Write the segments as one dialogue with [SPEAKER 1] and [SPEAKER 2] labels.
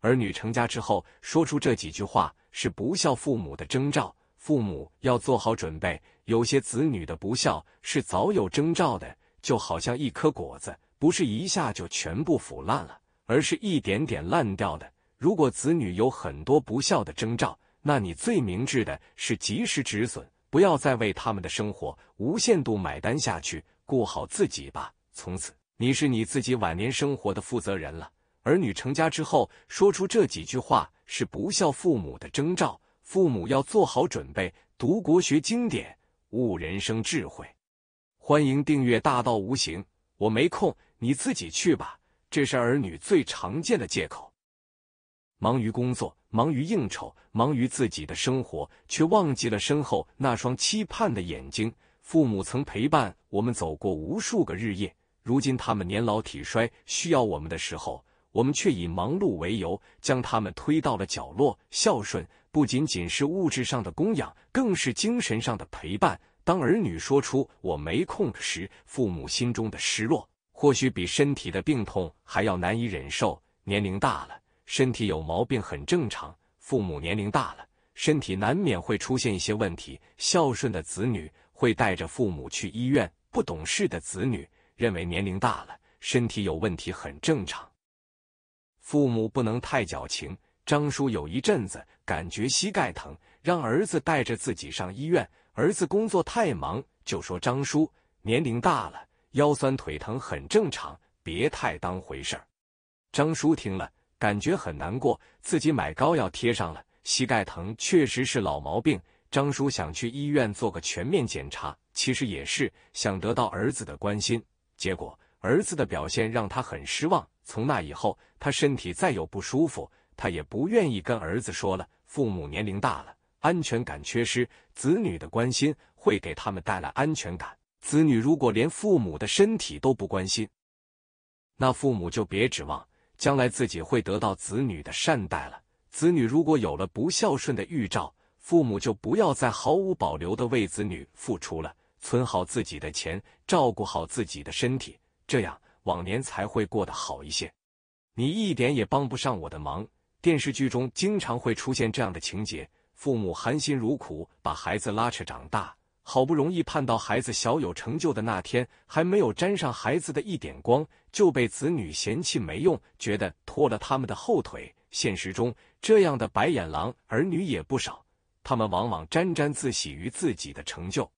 [SPEAKER 1] 儿女成家之后，说出这几句话是不孝父母的征兆，父母要做好准备。有些子女的不孝是早有征兆的，就好像一颗果子，不是一下就全部腐烂了，而是一点点烂掉的。如果子女有很多不孝的征兆，那你最明智的是及时止损，不要再为他们的生活无限度买单下去，顾好自己吧。从此，你是你自己晚年生活的负责人了。儿女成家之后，说出这几句话是不孝父母的征兆，父母要做好准备。读国学经典，悟人生智慧。欢迎订阅《大道无形》。我没空，你自己去吧。这是儿女最常见的借口：忙于工作，忙于应酬，忙于自己的生活，却忘记了身后那双期盼的眼睛。父母曾陪伴我们走过无数个日夜，如今他们年老体衰，需要我们的时候。我们却以忙碌为由，将他们推到了角落。孝顺不仅仅是物质上的供养，更是精神上的陪伴。当儿女说出“我没空”时，父母心中的失落，或许比身体的病痛还要难以忍受。年龄大了，身体有毛病很正常。父母年龄大了，身体难免会出现一些问题。孝顺的子女会带着父母去医院，不懂事的子女认为年龄大了，身体有问题很正常。父母不能太矫情。张叔有一阵子感觉膝盖疼，让儿子带着自己上医院。儿子工作太忙，就说张叔年龄大了，腰酸腿疼很正常，别太当回事儿。张叔听了，感觉很难过，自己买膏药贴上了。膝盖疼确实是老毛病。张叔想去医院做个全面检查，其实也是想得到儿子的关心。结果儿子的表现让他很失望。从那以后，他身体再有不舒服，他也不愿意跟儿子说了。父母年龄大了，安全感缺失，子女的关心会给他们带来安全感。子女如果连父母的身体都不关心，那父母就别指望将来自己会得到子女的善待了。子女如果有了不孝顺的预兆，父母就不要再毫无保留的为子女付出了，存好自己的钱，照顾好自己的身体，这样。往年才会过得好一些，你一点也帮不上我的忙。电视剧中经常会出现这样的情节：父母含辛茹苦把孩子拉扯长大，好不容易盼到孩子小有成就的那天，还没有沾上孩子的一点光，就被子女嫌弃没用，觉得拖了他们的后腿。现实中，这样的白眼狼儿女也不少，他们往往沾沾自喜于自己的成就。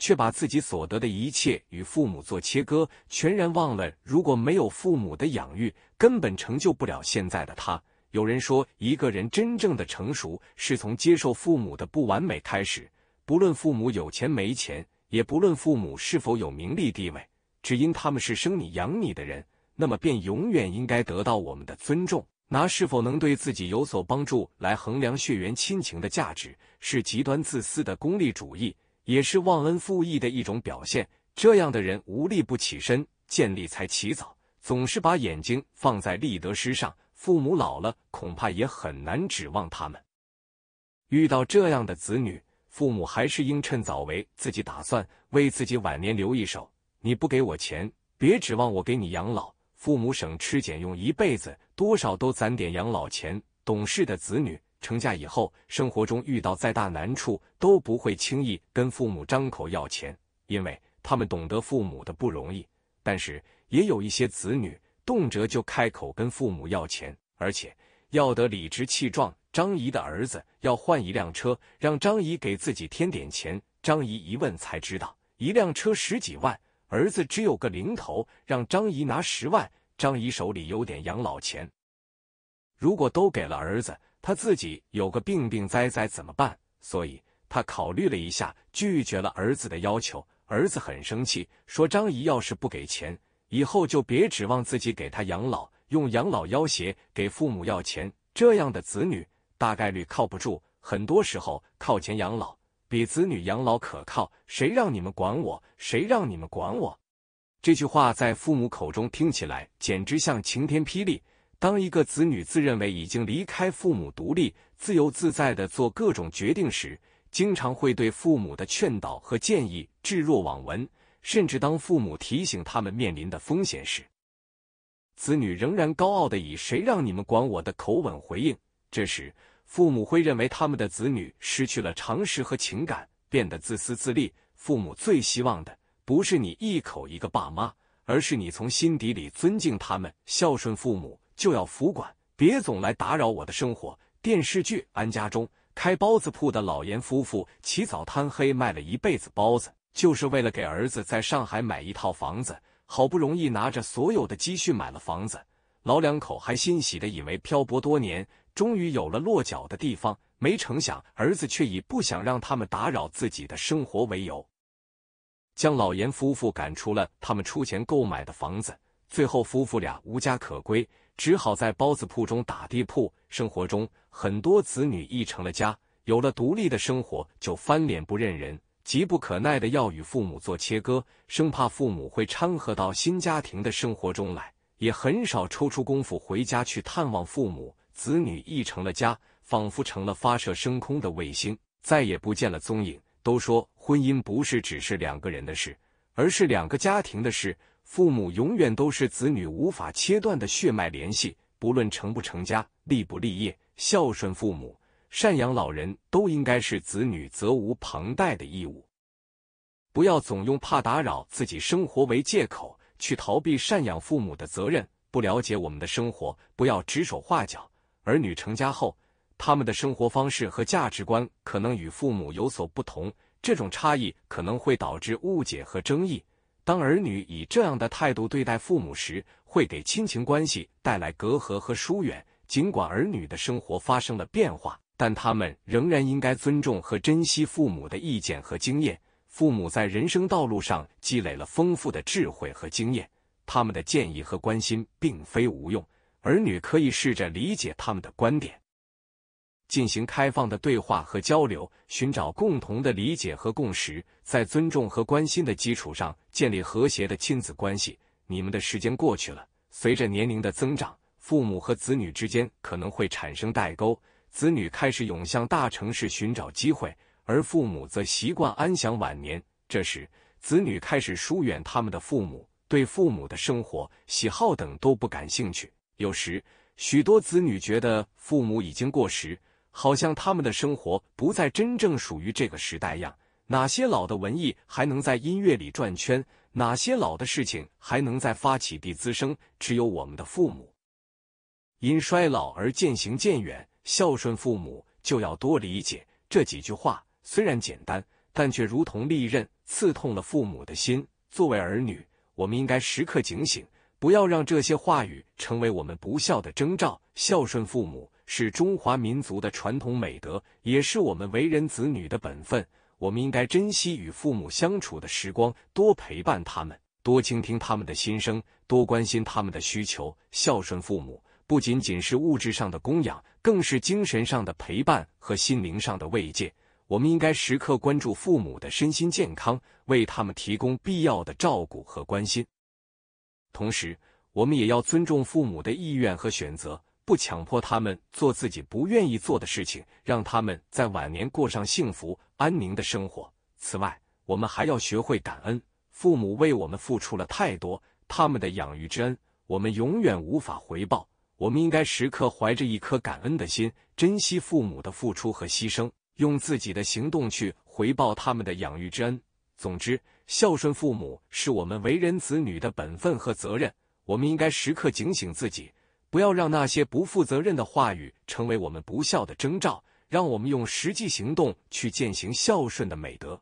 [SPEAKER 1] 却把自己所得的一切与父母做切割，全然忘了，如果没有父母的养育，根本成就不了现在的他。有人说，一个人真正的成熟，是从接受父母的不完美开始。不论父母有钱没钱，也不论父母是否有名利地位，只因他们是生你养你的人，那么便永远应该得到我们的尊重。拿是否能对自己有所帮助来衡量血缘亲情的价值，是极端自私的功利主义。也是忘恩负义的一种表现。这样的人无力不起身，见利才起早，总是把眼睛放在利得失上。父母老了，恐怕也很难指望他们。遇到这样的子女，父母还是应趁早为自己打算，为自己晚年留一手。你不给我钱，别指望我给你养老。父母省吃俭用一辈子，多少都攒点养老钱。懂事的子女。成家以后，生活中遇到再大难处都不会轻易跟父母张口要钱，因为他们懂得父母的不容易。但是也有一些子女动辄就开口跟父母要钱，而且要得理直气壮。张姨的儿子要换一辆车，让张姨给自己添点钱。张姨一问才知道，一辆车十几万，儿子只有个零头，让张姨拿十万。张姨手里有点养老钱，如果都给了儿子。他自己有个病病灾灾怎么办？所以他考虑了一下，拒绝了儿子的要求。儿子很生气，说：“张姨要是不给钱，以后就别指望自己给他养老，用养老要挟给父母要钱。这样的子女大概率靠不住。很多时候靠钱养老比子女养老可靠。谁让你们管我？谁让你们管我？”这句话在父母口中听起来，简直像晴天霹雳。当一个子女自认为已经离开父母独立、自由自在的做各种决定时，经常会对父母的劝导和建议置若罔闻，甚至当父母提醒他们面临的风险时，子女仍然高傲的以“谁让你们管我”的口吻回应。这时，父母会认为他们的子女失去了常识和情感，变得自私自利。父母最希望的不是你一口一个爸妈，而是你从心底里尊敬他们、孝顺父母。就要服管，别总来打扰我的生活。电视剧《安家》中，开包子铺的老严夫妇起早贪黑卖了一辈子包子，就是为了给儿子在上海买一套房子。好不容易拿着所有的积蓄买了房子，老两口还欣喜的以为漂泊多年终于有了落脚的地方，没成想儿子却以不想让他们打扰自己的生活为由，将老严夫妇赶出了他们出钱购买的房子。最后，夫妇俩无家可归。只好在包子铺中打地铺。生活中，很多子女一成了家，有了独立的生活，就翻脸不认人，急不可耐的要与父母做切割，生怕父母会掺和到新家庭的生活中来，也很少抽出功夫回家去探望父母。子女一成了家，仿佛成了发射升空的卫星，再也不见了踪影。都说婚姻不是只是两个人的事，而是两个家庭的事。父母永远都是子女无法切断的血脉联系，不论成不成家、立不立业，孝顺父母、赡养老人都应该是子女责无旁贷的义务。不要总用怕打扰自己生活为借口去逃避赡养父母的责任。不了解我们的生活，不要指手画脚。儿女成家后，他们的生活方式和价值观可能与父母有所不同，这种差异可能会导致误解和争议。当儿女以这样的态度对待父母时，会给亲情关系带来隔阂和疏远。尽管儿女的生活发生了变化，但他们仍然应该尊重和珍惜父母的意见和经验。父母在人生道路上积累了丰富的智慧和经验，他们的建议和关心并非无用。儿女可以试着理解他们的观点。进行开放的对话和交流，寻找共同的理解和共识，在尊重和关心的基础上，建立和谐的亲子关系。你们的时间过去了，随着年龄的增长，父母和子女之间可能会产生代沟。子女开始涌向大城市寻找机会，而父母则习惯安享晚年。这时，子女开始疏远他们的父母，对父母的生活、喜好等都不感兴趣。有时，许多子女觉得父母已经过时。好像他们的生活不再真正属于这个时代样。哪些老的文艺还能在音乐里转圈？哪些老的事情还能在发起地滋生？只有我们的父母因衰老而渐行渐远。孝顺父母就要多理解。这几句话虽然简单，但却如同利刃，刺痛了父母的心。作为儿女，我们应该时刻警醒，不要让这些话语成为我们不孝的征兆。孝顺父母。是中华民族的传统美德，也是我们为人子女的本分。我们应该珍惜与父母相处的时光，多陪伴他们，多倾听他们的心声，多关心他们的需求。孝顺父母不仅仅是物质上的供养，更是精神上的陪伴和心灵上的慰藉。我们应该时刻关注父母的身心健康，为他们提供必要的照顾和关心。同时，我们也要尊重父母的意愿和选择。不强迫他们做自己不愿意做的事情，让他们在晚年过上幸福安宁的生活。此外，我们还要学会感恩，父母为我们付出了太多，他们的养育之恩我们永远无法回报。我们应该时刻怀着一颗感恩的心，珍惜父母的付出和牺牲，用自己的行动去回报他们的养育之恩。总之，孝顺父母是我们为人子女的本分和责任，我们应该时刻警醒自己。不要让那些不负责任的话语成为我们不孝的征兆，让我们用实际行动去践行孝顺的美德，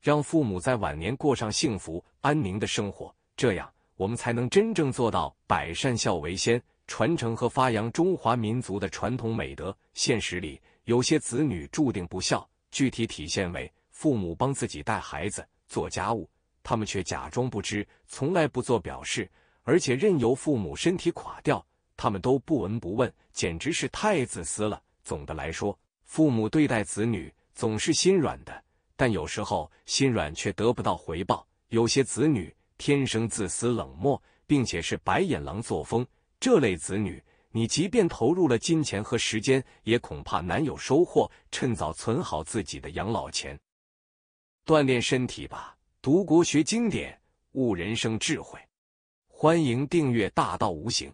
[SPEAKER 1] 让父母在晚年过上幸福安宁的生活。这样，我们才能真正做到百善孝为先，传承和发扬中华民族的传统美德。现实里，有些子女注定不孝，具体体现为父母帮自己带孩子、做家务，他们却假装不知，从来不做表示。而且任由父母身体垮掉，他们都不闻不问，简直是太自私了。总的来说，父母对待子女总是心软的，但有时候心软却得不到回报。有些子女天生自私冷漠，并且是白眼狼作风，这类子女，你即便投入了金钱和时间，也恐怕难有收获。趁早存好自己的养老钱，锻炼身体吧，读国学经典，悟人生智慧。欢迎订阅《大道无形》。